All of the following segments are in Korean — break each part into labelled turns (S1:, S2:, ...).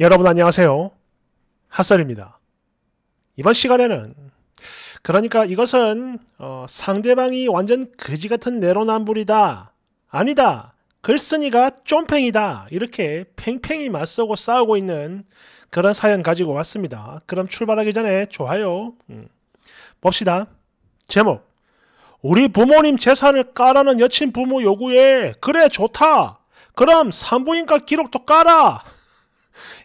S1: 여러분 안녕하세요. 핫설입니다. 이번 시간에는 그러니까 이것은 어, 상대방이 완전 거지 같은 내로남불이다. 아니다. 글쓴이가 쫌팽이다. 이렇게 팽팽히 맞서고 싸우고 있는 그런 사연 가지고 왔습니다. 그럼 출발하기 전에 좋아요. 음. 봅시다. 제목 우리 부모님 재산을 까라는 여친 부모 요구에 그래 좋다. 그럼 산부인과 기록도 까라.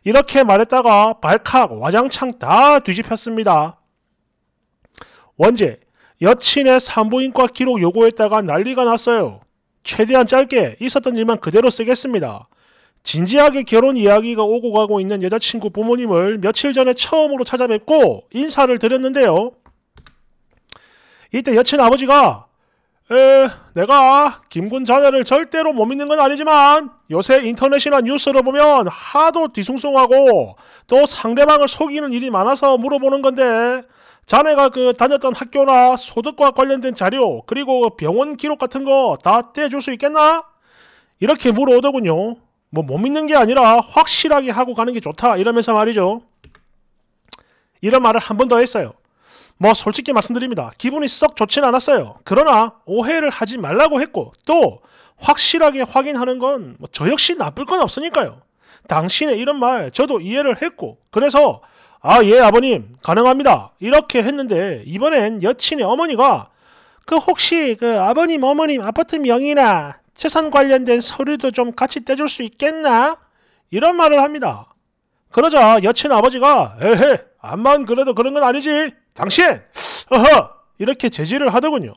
S1: 이렇게 말했다가 발칵 와장창 다 뒤집혔습니다. 원제, 여친의 산부인과 기록 요구했다가 난리가 났어요. 최대한 짧게 있었던 일만 그대로 쓰겠습니다. 진지하게 결혼 이야기가 오고 가고 있는 여자친구 부모님을 며칠 전에 처음으로 찾아뵙고 인사를 드렸는데요. 이때 여친 아버지가 에, 내가 김군 자네를 절대로 못 믿는 건 아니지만 요새 인터넷이나 뉴스를 보면 하도 뒤숭숭하고 또 상대방을 속이는 일이 많아서 물어보는 건데 자네가 그 다녔던 학교나 소득과 관련된 자료 그리고 그 병원 기록 같은 거 다 떼줄 수 있겠나? 이렇게 물어오더군요. 뭐 못 믿는 게 아니라 확실하게 하고 가는 게 좋다 이러면서 말이죠. 이런 말을 한 번 더 했어요. 뭐 솔직히 말씀드립니다. 기분이 썩 좋진 않았어요. 그러나 오해를 하지 말라고 했고 또 확실하게 확인하는 건저 뭐 역시 나쁠 건 없으니까요. 당신의 이런 말 저도 이해를 했고 그래서 아 예 아버님 가능합니다 이렇게 했는데 이번엔 여친의 어머니가 그 혹시 그 아버님 어머님 아파트 명의나 재산 관련된 서류도 좀 같이 떼줄 수 있겠나 이런 말을 합니다. 그러자 여친 아버지가 에헤 암만 그래도 그런 건 아니지 당신! 어허! 이렇게 제지를 하더군요.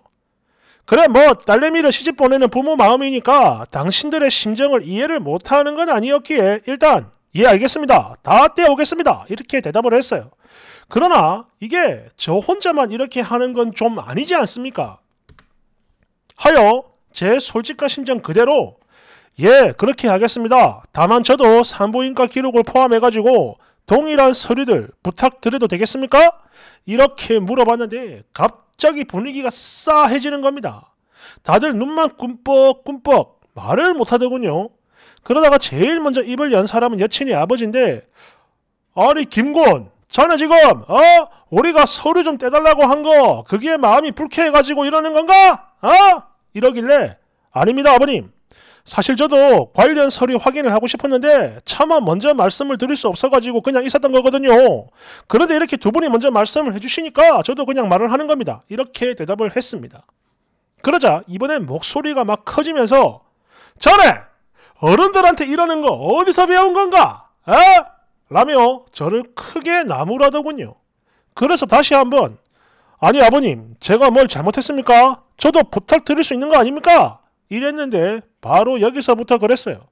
S1: 그래 뭐 딸내미를 시집 보내는 부모 마음이니까 당신들의 심정을 이해를 못하는 건 아니었기에 일단 예 알겠습니다. 다 떼어오겠습니다. 이렇게 대답을 했어요. 그러나 이게 저 혼자만 이렇게 하는 건 좀 아니지 않습니까? 하여 제 솔직한 심정 그대로 예 그렇게 하겠습니다. 다만 저도 산부인과 기록을 포함해가지고 동일한 서류들 부탁드려도 되겠습니까? 이렇게 물어봤는데 갑자기 분위기가 싸해지는 겁니다. 다들 눈만 꿈뻑꿈뻑 말을 못하더군요. 그러다가 제일 먼저 입을 연 사람은 여친이 아버지인데 아니 김곤 자네 지금 어 우리가 서류 좀 떼달라고 한 거 그게 마음이 불쾌해가지고 이러는 건가? 어? 이러길래 아닙니다 아버님 사실 저도 관련 서류 확인을 하고 싶었는데 차마 먼저 말씀을 드릴 수 없어가지고 그냥 있었던 거거든요. 그런데 이렇게 두 분이 먼저 말씀을 해주시니까 저도 그냥 말을 하는 겁니다. 이렇게 대답을 했습니다. 그러자 이번엔 목소리가 막 커지면서 전에 어른들한테 이러는 거 어디서 배운 건가? 에? 라며 저를 크게 나무라더군요. 그래서 다시 한번 아니 아버님 제가 뭘 잘못했습니까? 저도 부탁드릴 수 있는 거 아닙니까? 이랬는데 바로 여기서부터 그랬어요.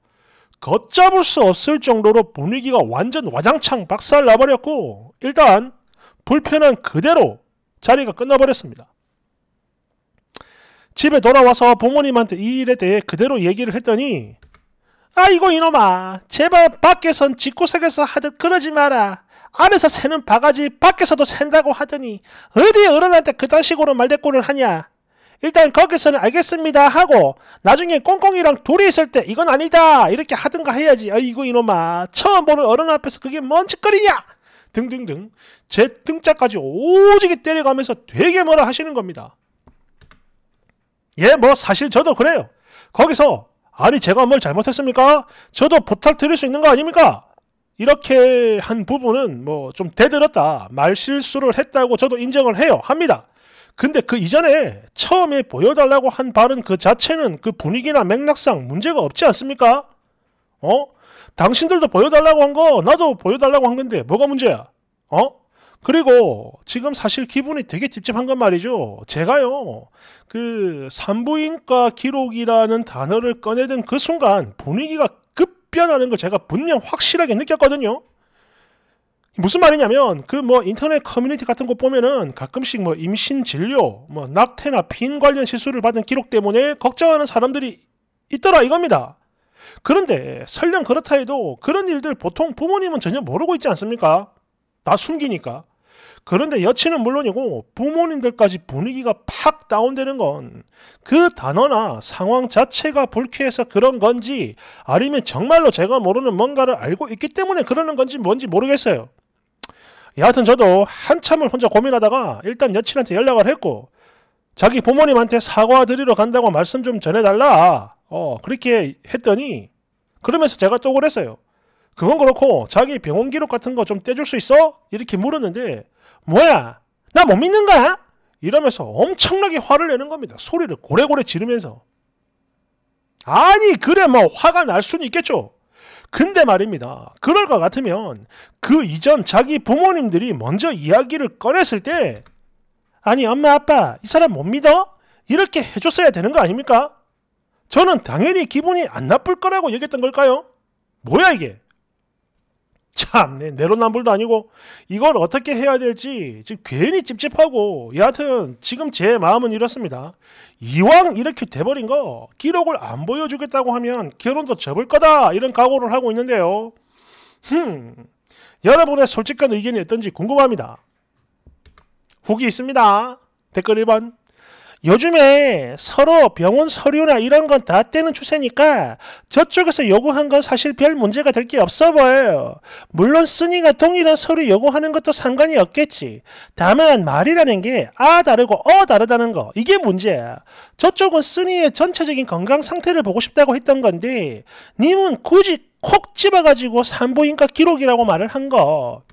S1: 걷잡을 수 없을 정도로 분위기가 완전 와장창 박살 나버렸고 일단 불편한 그대로 자리가 끝나버렸습니다. 집에 돌아와서 부모님한테 이 일에 대해 그대로 얘기를 했더니 아이고 이놈아 제발 밖에선 집구석에서 하듯 그러지 마라 안에서 새는 바가지 밖에서도 샌다고 하더니 어디 어른한테 그딴 식으로 말대꾸를 하냐 일단 거기서는 알겠습니다 하고 나중에 꽁꽁이랑 둘이 있을 때 이건 아니다 이렇게 하든가 해야지 아이고 이놈아 처음 보는 어른 앞에서 그게 뭔 짓거리냐 등등등 제 등짝까지 오지게 때려가면서 되게 뭐라 하시는 겁니다. 예 뭐 사실 저도 그래요. 거기서 아니 제가 뭘 잘못했습니까? 저도 부탁 드릴 수 있는 거 아닙니까? 이렇게 한 부분은 뭐 좀 대들었다 말실수를 했다고 저도 인정을 해요 합니다. 근데 그 이전에 처음에 보여달라고 한발은그 자체는 그 분위기나 맥락상 문제가 없지 않습니까? 어? 당신들도 보여달라고 한 거, 나도 보여달라고 한 건데 뭐가 문제야? 어? 그리고 지금 사실 기분이 되게 찝찝한 건 말이죠. 제가요, 그 산부인과 기록이라는 단어를 꺼내든 그 순간 분위기가 급변하는 걸 제가 분명 확실하게 느꼈거든요. 무슨 말이냐면 그 뭐 인터넷 커뮤니티 같은 곳 보면은 가끔씩 뭐 임신 진료, 뭐 낙태나 빈 관련 시술을 받은 기록 때문에 걱정하는 사람들이 있더라 이겁니다. 그런데 설령 그렇다 해도 그런 일들 보통 부모님은 전혀 모르고 있지 않습니까? 다 숨기니까. 그런데 여친은 물론이고 부모님들까지 분위기가 팍 다운되는 건 그 단어나 상황 자체가 불쾌해서 그런 건지 아니면 정말로 제가 모르는 뭔가를 알고 있기 때문에 그러는 건지 뭔지 모르겠어요. 예, 여하튼 저도 한참을 혼자 고민하다가 일단 여친한테 연락을 했고 자기 부모님한테 사과드리러 간다고 말씀 좀 전해달라 어 그렇게 했더니 그러면서 제가 또 그랬어요 그건 그렇고 자기 병원 기록 같은 거 좀 떼줄 수 있어? 이렇게 물었는데 뭐야 나 못 믿는 거야? 이러면서 엄청나게 화를 내는 겁니다 소리를 고래고래 지르면서 아니 그래 뭐 화가 날 수는 있겠죠 근데 말입니다. 그럴 것 같으면 그 이전 자기 부모님들이 먼저 이야기를 꺼냈을 때 아니 엄마 아빠 이 사람 못 믿어? 이렇게 해줬어야 되는 거 아닙니까? 저는 당연히 기분이 안 나쁠 거라고 얘기했던 걸까요? 뭐야 이게? 참, 네, 내로남불도 아니고 이걸 어떻게 해야 될지 지금 괜히 찝찝하고 여하튼 지금 제 마음은 이렇습니다. 이왕 이렇게 돼버린 거 기록을 안 보여주겠다고 하면 결혼도 접을 거다 이런 각오를 하고 있는데요. 흠, 여러분의 솔직한 의견이 어떤지 궁금합니다. 후기 있습니다. 댓글 1번 요즘에 서로 병원 서류나 이런 건 다 떼는 추세니까 저쪽에서 요구한 건 사실 별 문제가 될 게 없어 보여요. 물론 쓰니가 동일한 서류 요구하는 것도 상관이 없겠지. 다만 말이라는 게 아 다르고 어 다르다는 거 이게 문제야. 저쪽은 쓰니의 전체적인 건강 상태를 보고 싶다고 했던 건데 님은 굳이 콕 집어가지고 산부인과 기록이라고 말을 한 거.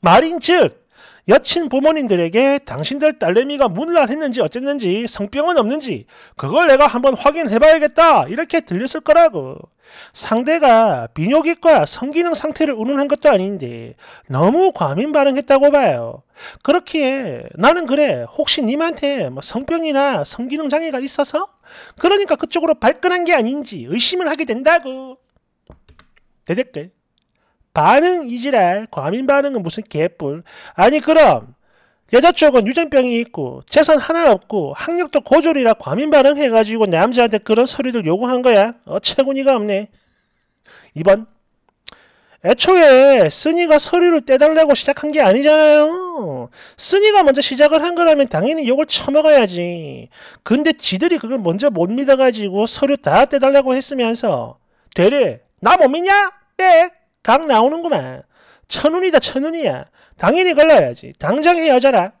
S1: 말인즉 여친 부모님들에게 당신들 딸내미가 문란했는지 어쨌는지 성병은 없는지 그걸 내가 한번 확인해봐야겠다 이렇게 들렸을 거라고. 상대가 비뇨기과 성기능 상태를 운운한 것도 아닌데 너무 과민 반응했다고 봐요. 그렇기에 나는 그래 혹시 님한테 뭐 성병이나 성기능 장애가 있어서 그러니까 그쪽으로 발끈한 게 아닌지 의심을 하게 된다고. 대댓글. 반응 이지랄 과민 반응은 무슨 개뿔 아니 그럼 여자 쪽은 유전병이 있고 재산 하나 없고 학력도 고졸이라 과민 반응해가지고 남자한테 그런 서류를 요구한 거야 어채군이가 없네 2번 애초에 쓰니가 서류를 떼달라고 시작한 게 아니잖아요. 쓰니가 먼저 시작을 한 거라면 당연히 욕을 처먹어야지. 근데 지들이 그걸 먼저 못 믿어가지고 서류 다 떼달라고 했으면서 되레 나못 믿냐? 빽! 딱 나오는구만. 천운이다 천운이야. 당연히 걸러야지. 당장 헤어져라.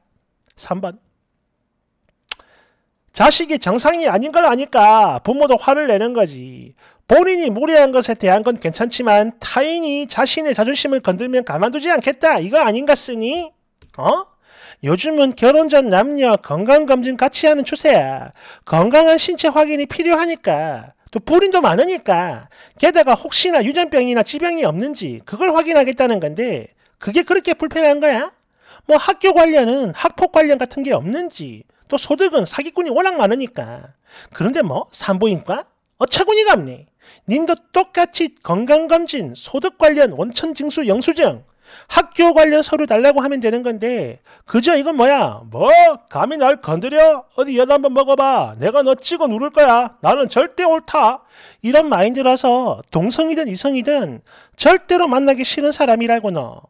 S1: 3번. 자식이 정상이 아닌 걸 아니까 부모도 화를 내는 거지. 본인이 무례한 것에 대한 건 괜찮지만 타인이 자신의 자존심을 건들면 가만두지 않겠다. 이거 아닌가 쓰니? 어? 요즘은 결혼 전 남녀 건강검진 같이 하는 추세야. 건강한 신체 확인이 필요하니까 또 뿌린도 많으니까 게다가 혹시나 유전병이나 지병이 없는지 그걸 확인하겠다는 건데 그게 그렇게 불편한 거야? 뭐 학교 관련은 학폭 관련 같은 게 없는지 또 소득은 사기꾼이 워낙 많으니까 그런데 뭐 산부인과? 어처구니가 없네 님도 똑같이 건강검진, 소득 관련 원천징수 영수증 학교 관련 서류 달라고 하면 되는 건데 그저 이건 뭐야 뭐 감히 날 건드려 어디 여도 한번 먹어봐 내가 너 찍어 누를 거야 나는 절대 옳다 이런 마인드라서 동성이든 이성이든 절대로 만나기 싫은 사람이라고너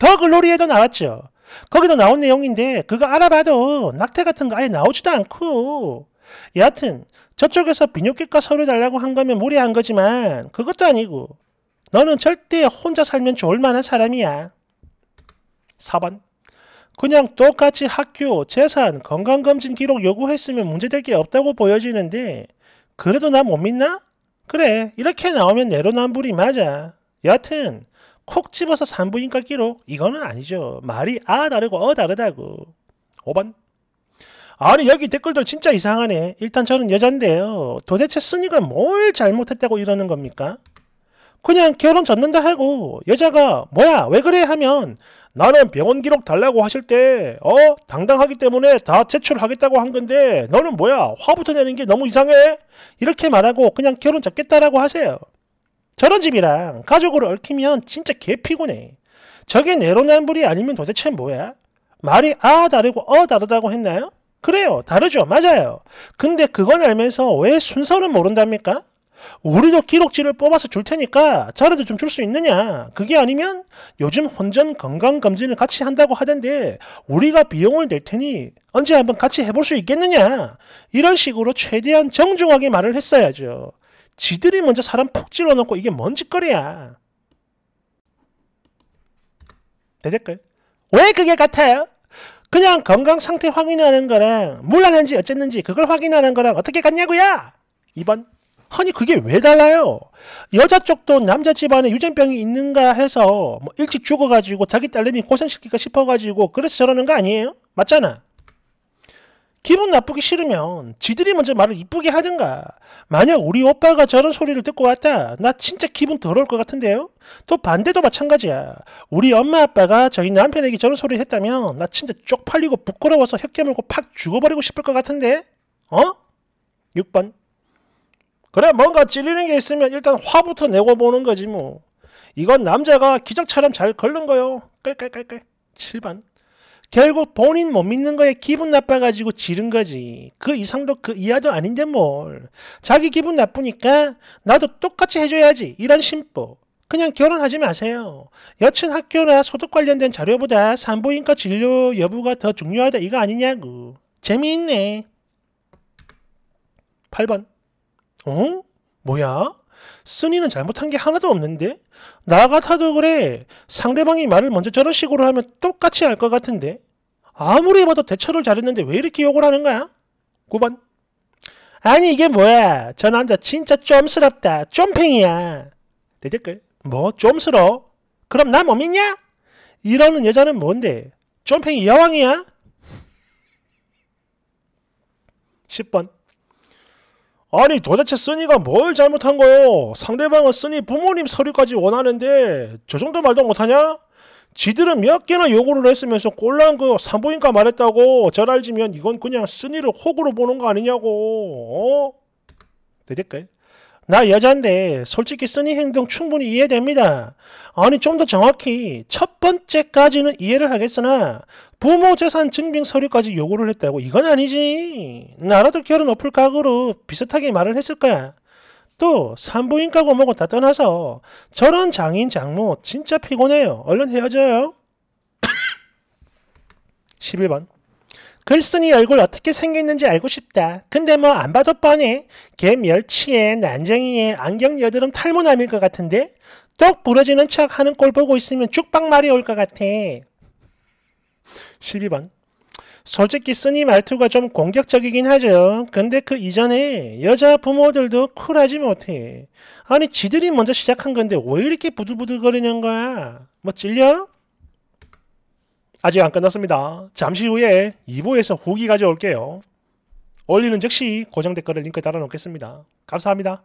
S1: 더 글로리에도 나왔죠 거기도 나온 내용인데 그거 알아봐도 낙태 같은 거 아예 나오지도 않고 여하튼 저쪽에서 비뇨기과 서류 달라고 한 거면 무리한 거지만 그것도 아니고 너는 절대 혼자 살면 좋을 만한 사람이야. 4번. 그냥 똑같이 학교, 재산, 건강검진 기록 요구했으면 문제될 게 없다고 보여지는데 그래도 나 못 믿나? 그래, 이렇게 나오면 내로남불이 맞아. 여하튼 콕 집어서 산부인과 기록 이거는 아니죠. 말이 아 다르고 어 다르다고. 5번. 아니 여기 댓글들 진짜 이상하네. 일단 저는 여잔데요. 도대체 쓰니가 뭘 잘못했다고 이러는 겁니까? 그냥 결혼 접는다 하고 여자가 뭐야 왜 그래 하면 나는 병원 기록 달라고 하실 때 어 당당하기 때문에 다 제출하겠다고 한 건데 너는 뭐야 화부터 내는 게 너무 이상해 이렇게 말하고 그냥 결혼 잡겠다라고 하세요. 저런 집이랑 가족으로 얽히면 진짜 개피곤해. 저게 내로남불이 아니면 도대체 뭐야? 말이 아 다르고 어 다르다고 했나요? 그래요 다르죠 맞아요. 근데 그건 알면서 왜 순서를 모른답니까? 우리도 기록지를 뽑아서 줄 테니까 자료도 좀 줄 수 있느냐? 그게 아니면 요즘 혼전 건강검진을 같이 한다고 하던데 우리가 비용을 낼 테니 언제 한번 같이 해볼 수 있겠느냐? 이런 식으로 최대한 정중하게 말을 했어야죠. 지들이 먼저 사람 폭 찔러놓고 이게 뭔 짓거리야. 대댓글. 왜 그게 같아요? 그냥 건강 상태 확인하는 거랑 물 안한지 어쨌는지 그걸 확인하는 거랑 어떻게 같냐고요? 2번 아니 그게 왜 달라요? 여자 쪽도 남자 집안에 유전병이 있는가 해서 뭐 일찍 죽어가지고 자기 딸내미 고생시킬까 싶어가지고 그래서 저러는 거 아니에요? 맞잖아. 기분 나쁘기 싫으면 지들이 먼저 말을 이쁘게 하든가. 만약 우리 오빠가 저런 소리를 듣고 왔다. 나 진짜 기분 더러울 것 같은데요? 또 반대도 마찬가지야. 우리 엄마 아빠가 저희 남편에게 저런 소리를 했다면 나 진짜 쪽팔리고 부끄러워서 혀 깨물고 팍 죽어버리고 싶을 것 같은데? 어? 6번 그래 뭔가 찔리는 게 있으면 일단 화부터 내고 보는 거지 뭐. 이건 남자가 기적처럼 잘 걸른 거요. 깔깔깔깔. 7번. 결국 본인 못 믿는 거에 기분 나빠가지고 지른 거지. 그 이상도 그 이하도 아닌데 뭘. 자기 기분 나쁘니까 나도 똑같이 해줘야지. 이런 심보. 그냥 결혼하지 마세요. 여친 학교나 소득 관련된 자료보다 산부인과 진료 여부가 더 중요하다 이거 아니냐고. 재미있네. 8번. 어? 뭐야? 순니는 잘못한 게 하나도 없는데? 나 같아도 그래. 상대방이 말을 먼저 저런 식으로 하면 똑같이 알 것 같은데? 아무리 봐도 대처를 잘했는데 왜 이렇게 욕을 하는 거야? 9번. 아니 이게 뭐야? 저 남자 진짜 쫌스럽다 좀팽이야. 내 댓글. 뭐 좀스러? 워 그럼 나 못 믿냐? 이러는 여자는 뭔데? 좀팽이 여왕이야? 10번. 아니 도대체 쓰니가 뭘 잘못한 거요? 상대방은 쓰니 부모님 서류까지 원하는데 저 정도 말도 못하냐? 지들은 몇 개나 요구를 했으면서 꼴랑 그 산부인과 말했다고 잘 알지면 이건 그냥 쓰니를 혹으로 보는 거 아니냐고 어? 대댓글 나 여잔데 솔직히 쓰니 행동 충분히 이해됩니다. 아니 좀 더 정확히 첫 번째까지는 이해를 하겠으나 부모 재산 증빙 서류까지 요구를 했다고 이건 아니지. 나라도 결혼 어플 각으로 비슷하게 말을 했을 거야. 또 산부인과고 뭐고 다 떠나서 저런 장인 장모 진짜 피곤해요. 얼른 헤어져요. 11번 글쓴이 얼굴 어떻게 생겼는지 알고 싶다. 근데 뭐 안 봐도 뻔해. 개 멸치에 난쟁이에 안경 여드름 탈모남일 것 같은데? 똑 부러지는 척 하는 꼴 보고 있으면 쭉박말이 올 것 같아. 12번. 솔직히 쓰니 말투가 좀 공격적이긴 하죠. 근데 그 이전에 여자 부모들도 쿨하지 못해. 아니 지들이 먼저 시작한 건데 왜 이렇게 부들부들거리는 거야? 뭐 찔려? 아직 안 끝났습니다. 잠시 후에 2부에서 후기 가져올게요. 올리는 즉시 고정 댓글을 링크에 달아놓겠습니다. 감사합니다.